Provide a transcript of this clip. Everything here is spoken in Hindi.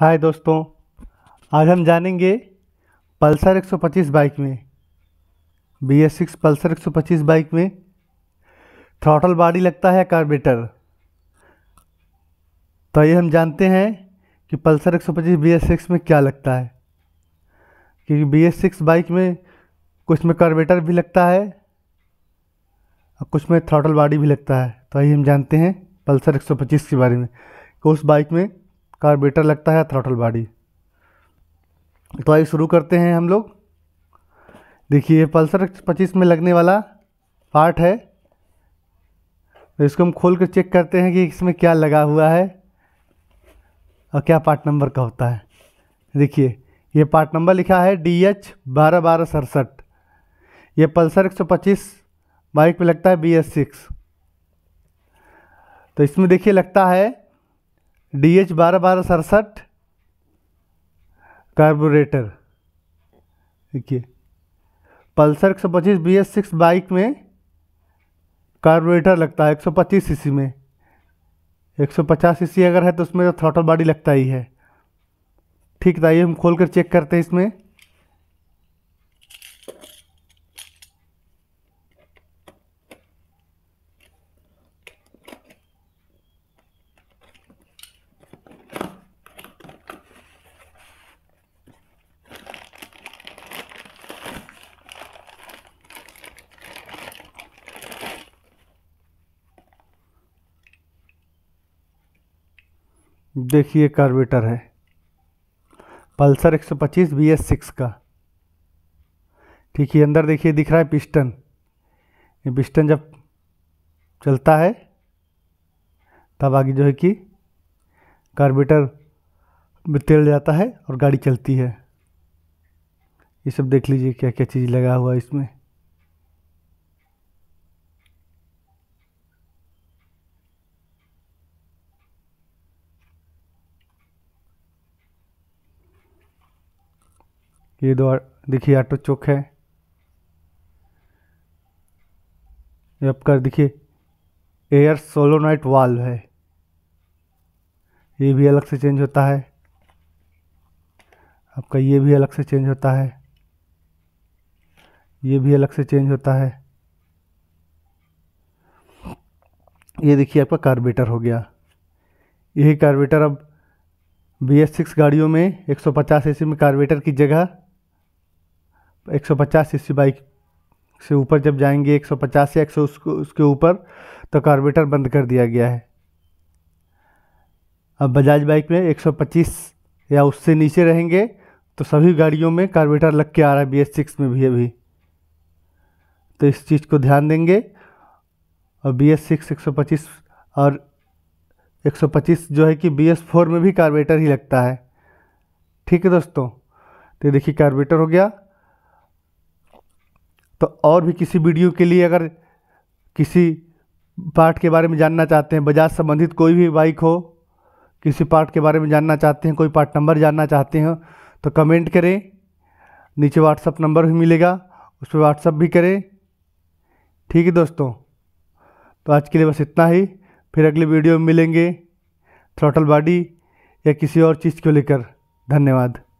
हाय दोस्तों आज हम जानेंगे पल्सर 125 बाइक में B S six Pulsar 125 bike में थ्रॉटल बॉडी लगता है कार्बेटर तो ये हम जानते हैं कि पल्सर 125 बी एस सिक्स में क्या लगता है क्योंकि बी एस सिक्स बाइक में कुछ में कार्बेटर भी लगता है और कुछ में थ्रॉटल बॉडी भी लगता है तो ये हम जानते हैं पल्सर 125 के बारे में कि उस बाइक में कार्बेटर लगता है थ्रोटल बॉडी तो आइए शुरू करते हैं हम लोग देखिए ये पल्सर 25 में लगने वाला पार्ट है तो इसको हम खोल कर चेक करते हैं कि इसमें क्या लगा हुआ है और क्या पार्ट नंबर का होता है देखिए ये पार्ट नंबर लिखा है डी एच बारह बारह सड़सठ ये पल्सर 125 बाइक पे लगता है बी एस सिक्स तो इसमें देखिए लगता है डी एच बारह बारह सड़सठ कार्बोरेटर देखिए पल्सर एक सौ पच्चीस बी एस सिक्स बाइक में कार्बोरेटर लगता है एक सौ पच्चीस सी सी में एक सौ पचास सी सी अगर है तो उसमें तो थ्रोटल बॉडी लगता ही है ठीक था ये हम खोल कर चेक करते हैं इसमें देखिए कार्बेटर है पल्सर 125 बीएस सिक्स का ठीक है अंदर देखिए दिख रहा है पिस्टन ये पिस्टन जब चलता है तब आगे जो है कि कार्बेटर में तेल जाता है और गाड़ी चलती है ये सब देख लीजिए क्या क्या चीज़ लगा हुआ है इसमें ये दो देखिए आटो चौक है ये आपका देखिए एयर सोलोनाइट वाल्व है ये भी अलग से चेंज होता है आपका ये भी अलग से चेंज होता है ये भी अलग से चेंज होता है ये देखिए आपका कार्बेटर हो गया यही कार्बेटर अब बी एस सिक्स गाड़ियों में 150 सौ में कार्बेटर की जगह एक सौ पचास बाइक से ऊपर जब जाएंगे 150 या एक उसको उसके ऊपर तो कार्बेटर बंद कर दिया गया है अब बजाज बाइक में 125 या उससे नीचे रहेंगे तो सभी गाड़ियों में कार्बेटर लग के आ रहा है बी एस सिक्स में भी अभी तो इस चीज़ को ध्यान देंगे और बी एस सिक्स एक सौ पच्चीस और एक सौ पच्चीस जो है कि बी एस फोर में भी कार्बेटर ही लगता है ठीक है दोस्तों तो देखिए कार्बेटर हो गया तो और भी किसी वीडियो के लिए अगर किसी पार्ट के बारे में जानना चाहते हैं बजाज संबंधित कोई भी बाइक हो किसी पार्ट के बारे में जानना चाहते हैं कोई पार्ट नंबर जानना चाहते हैं तो कमेंट करें नीचे व्हाट्सअप नंबर भी मिलेगा उस पर व्हाट्सअप भी करें ठीक है दोस्तों तो आज के लिए बस इतना ही फिर अगले वीडियो में मिलेंगे थ्रोटल बॉडी या किसी और चीज़ को लेकर धन्यवाद